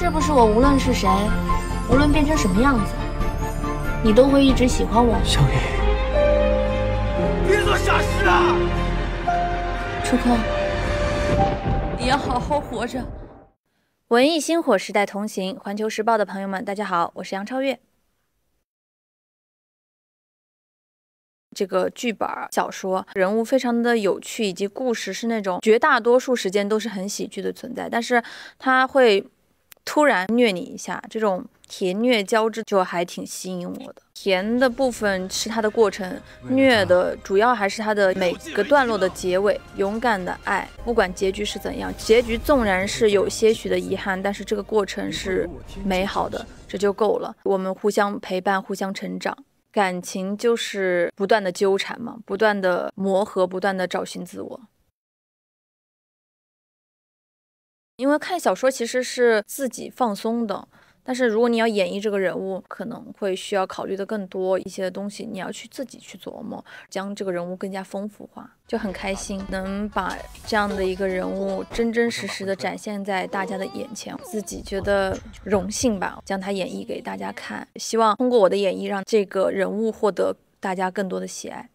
是不是我无论是谁，无论变成什么样子，你都会一直喜欢我？小雨，别做傻事了！初空，你要好好活着。文艺星火时代同行，环球时报的朋友们，大家好，我是杨超越。这个剧本小说人物非常的有趣，以及故事是那种绝大多数时间都是很喜剧的存在，但是它会。突然虐你一下，这种甜虐交织就还挺吸引我的。甜的部分是它的过程，虐的主要还是它的每个段落的结尾。勇敢的爱，不管结局是怎样，结局纵然是有些许的遗憾，但是这个过程是美好的，这就够了。我们互相陪伴，互相成长，感情就是不断的纠缠嘛，不断的磨合，不断的找寻自我。因为看小说其实是自己放松的，但是如果你要演绎这个人物，可能会需要考虑的更多一些东西，你要去自己去琢磨，将这个人物更加丰富化，就很开心，能把这样的一个人物真真实实的展现在大家的眼前，自己觉得荣幸吧，将他演绎给大家看，希望通过我的演绎，让这个人物获得大家更多的喜爱。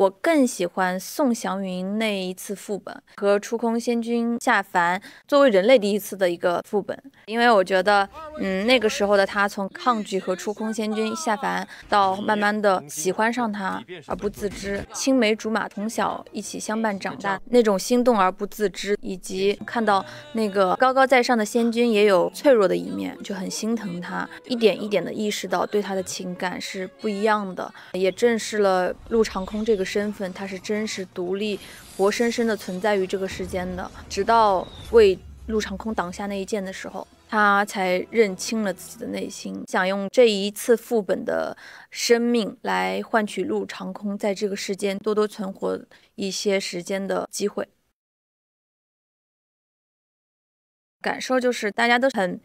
我更喜欢宋祥云那一次副本和出空仙君下凡作为人类第一次的一个副本，因为我觉得，嗯，那个时候的他从抗拒和出空仙君下凡，到慢慢的喜欢上他而不自知，青梅竹马从小一起相伴长大，那种心动而不自知，以及看到那个高高在上的仙君也有脆弱的一面，就很心疼他，一点一点的意识到对他的情感是不一样的，也正视了陆长空这个。身份，他是真实、独立、活生生的存在于这个世间的。直到为陆长空挡下那一剑的时候，他才认清了自己的内心，想用这一次副本的生命来换取陆长空在这个世间多多存活一些时间的机会。感受就是大家都很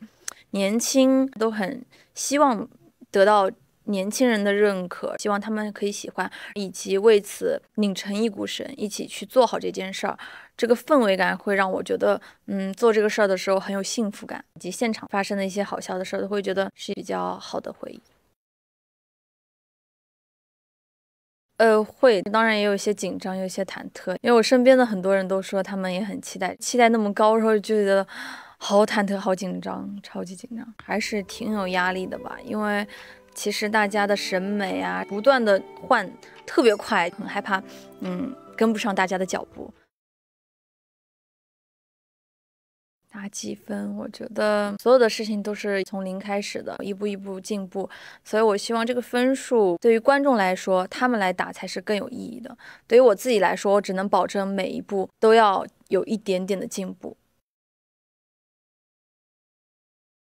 年轻，都很希望得到。年轻人的认可，希望他们可以喜欢，以及为此拧成一股绳，一起去做好这件事儿。这个氛围感会让我觉得，嗯，做这个事儿的时候很有幸福感，以及现场发生的一些好笑的事儿都会觉得是比较好的回忆。呃，会，当然也有一些紧张，有一些忐忑，因为我身边的很多人都说他们也很期待，期待那么高，然后就觉得好忐忑，好紧张，超级紧张，还是挺有压力的吧，因为。其实大家的审美啊，不断的换，特别快，很害怕，嗯，跟不上大家的脚步。打几分，我觉得所有的事情都是从零开始的，一步一步进步，所以我希望这个分数对于观众来说，他们来打才是更有意义的。对于我自己来说，我只能保证每一步都要有一点点的进步。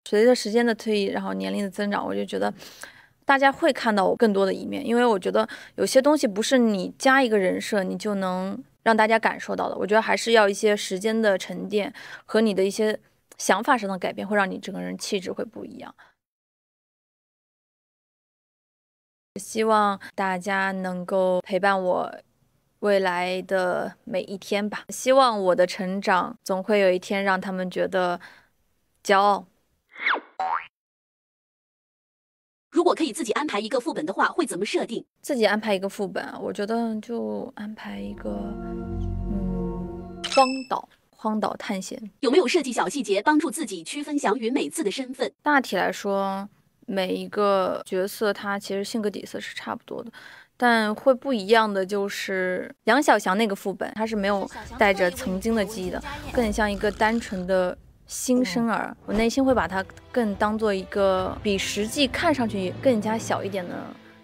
随着时间的推移，然后年龄的增长，我就觉得大家会看到我更多的一面，因为我觉得有些东西不是你加一个人设你就能让大家感受到的。我觉得还是要一些时间的沉淀和你的一些想法上的改变，会让你整个人气质会不一样。希望大家能够陪伴我未来的每一天吧。希望我的成长总会有一天让他们觉得骄傲。如果可以自己安排一个副本的话，会怎么设定？自己安排一个副本，我觉得就安排一个，嗯，荒岛，荒岛探险。有没有设计小细节帮助自己区分祥云每次的身份？大体来说，每一个角色他其实性格底色是差不多的，但会不一样的就是杨小祥那个副本，他是没有带着曾经的记忆的，更像一个单纯的。新生儿，我内心会把他更当做一个比实际看上去更加小一点的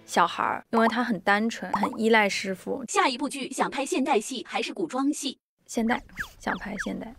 小孩儿，因为他很单纯，很依赖师傅。下一部剧想拍现代戏还是古装戏？现代，想拍现代。